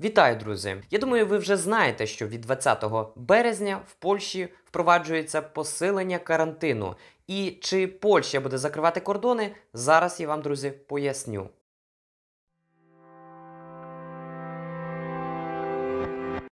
Вітаю, друзі! Я думаю, ви вже знаєте, що від 20 березня в Польщі впроваджується посилення карантину. І чи Польща буде закривати кордони, зараз я вам, друзі, поясню.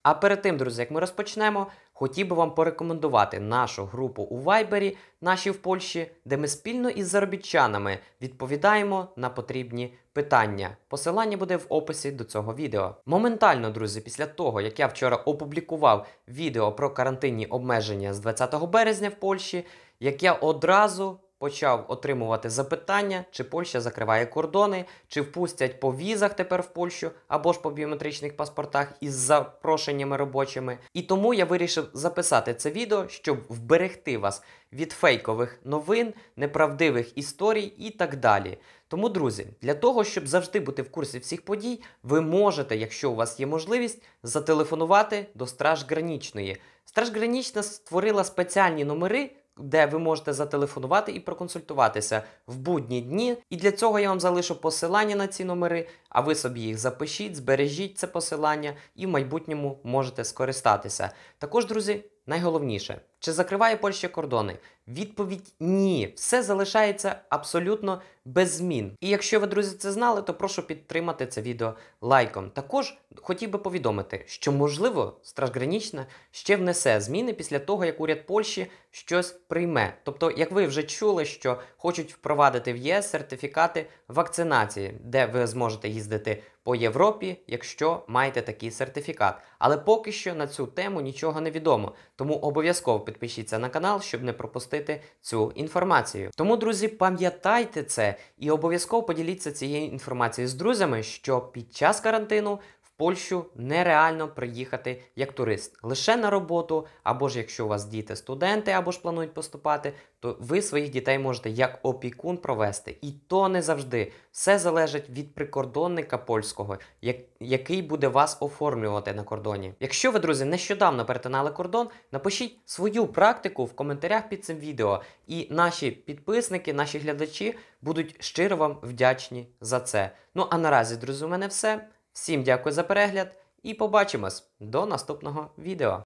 А перед тим, друзі, як ми розпочнемо, Хотів би вам порекомендувати нашу групу у Вайбері, наші в Польщі, де ми спільно із заробітчанами відповідаємо на потрібні питання. Посилання буде в описі до цього відео. Моментально, друзі, після того, як я вчора опублікував відео про карантинні обмеження з 20 березня в Польщі, як я одразу почав отримувати запитання, чи Польща закриває кордони, чи впустять по візах тепер в Польщу або ж по біометричних паспортах із запрошеннями робочими. І тому я вирішив записати це відео, щоб вберегти вас від фейкових новин, неправдивих історій і так далі. Тому, друзі, для того, щоб завжди бути в курсі всіх подій, ви можете, якщо у вас є можливість, зателефонувати до Страж Гранічної. Страж Гранічна створила спеціальні номери де ви можете зателефонувати і проконсультуватися в будні дні. І для цього я вам залишу посилання на ці номери, а ви собі їх запишіть, збережіть це посилання і в майбутньому можете скористатися. Також, друзі, найголовніше, чи закриває Польща кордони? Відповідь ні, все залишається абсолютно без змін. І якщо ви, друзі, це знали, то прошу підтримати це відео лайком. Також хотів би повідомити, що, можливо, Стражгранічна ще внесе зміни після того, як уряд Польщі щось прийме. Тобто, як ви вже чули, що хочуть впровадити в ЄС сертифікати вакцинації, де ви зможете їздити по Європі, якщо маєте такий сертифікат. Але поки що на цю тему нічого не відомо. Тому обов'язково підпишіться на канал, щоб не пропустити розмістити цю інформацію. Тому, друзі, пам'ятайте це і обов'язково поділіться цією інформацією з друзями, що під час карантину Польщу нереально приїхати як турист лише на роботу, або ж якщо у вас діти студенти, або ж планують поступати, то ви своїх дітей можете як опікун провести. І то не завжди все залежить від прикордонника польського, як, який буде вас оформлювати на кордоні. Якщо ви, друзі, нещодавно перетинали кордон, напишіть свою практику в коментарях під цим відео, і наші підписники, наші глядачі будуть щиро вам вдячні за це. Ну а наразі, друзі, у мене все. Всім дякую за перегляд і побачимось до наступного відео.